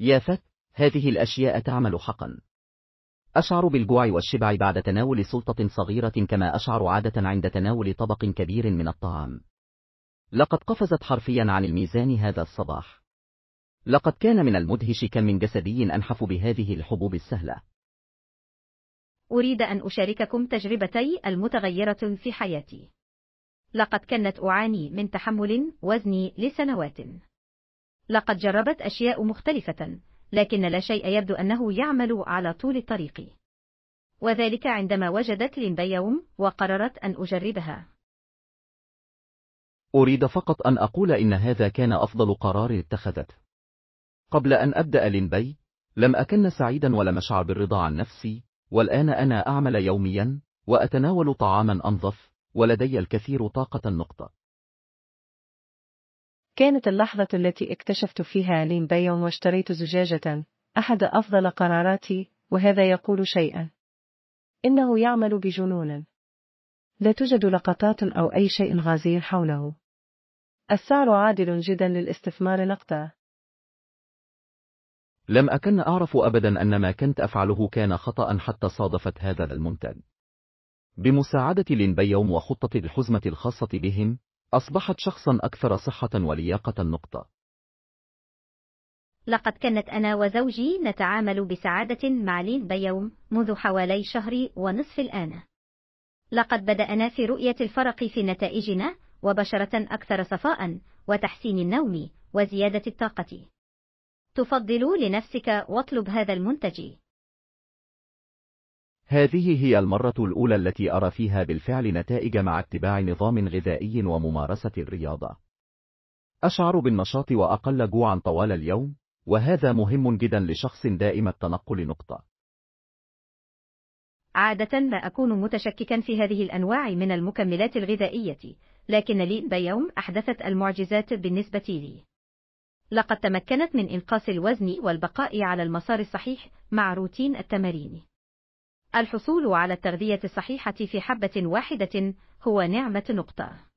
يا فت هذه الأشياء تعمل حقا أشعر بالجوع والشبع بعد تناول سلطة صغيرة كما أشعر عادة عند تناول طبق كبير من الطعام لقد قفزت حرفيا عن الميزان هذا الصباح لقد كان من المدهش كم من جسدي أنحف بهذه الحبوب السهلة أريد أن أشارككم تجربتي المتغيرة في حياتي لقد كنت أعاني من تحمل وزني لسنوات لقد جربت أشياء مختلفة لكن لا شيء يبدو أنه يعمل على طول الطريق وذلك عندما وجدت ليمبيوم وقررت أن أجربها أريد فقط أن أقول إن هذا كان أفضل قرار اتخذته قبل أن أبدأ لينبي لم أكن سعيدا ولم أشعر بالرضا عن نفسي والآن أنا أعمل يوميا وأتناول طعاما أنظف ولدي الكثير طاقة نقطة كانت اللحظة التي اكتشفت فيها لين بيع واشتريت زجاجة أحد أفضل قراراتي وهذا يقول شيئا إنه يعمل بجنون لا توجد لقطات أو أي شيء غازي حوله السعر عادل جدا للاستثمار نقطة لم أكن أعرف أبدا أن ما كنت أفعله كان خطأ حتى صادفت هذا المنتج بمساعدة لينبيوم وخطة الحزمة الخاصة بهم أصبحت شخصا أكثر صحة ولياقة نقطة لقد كانت أنا وزوجي نتعامل بسعادة مع لين بيوم منذ حوالي شهر ونصف الآن لقد بدأنا في رؤية الفرق في نتائجنا وبشرة أكثر صفاء وتحسين النوم وزيادة الطاقة تفضل لنفسك واطلب هذا المنتج هذه هي المرة الأولى التي أرى فيها بالفعل نتائج مع اتباع نظام غذائي وممارسة الرياضة. أشعر بالنشاط وأقل جوعا طوال اليوم، وهذا مهم جدا لشخص دائم التنقل نقطة. عادة ما أكون متشككا في هذه الأنواع من المكملات الغذائية، لكن لي بيوم أحدثت المعجزات بالنسبة لي. لقد تمكنت من إنقاص الوزن والبقاء على المسار الصحيح مع روتين التمارين. الحصول على التغذية الصحيحة في حبة واحدة هو نعمة نقطة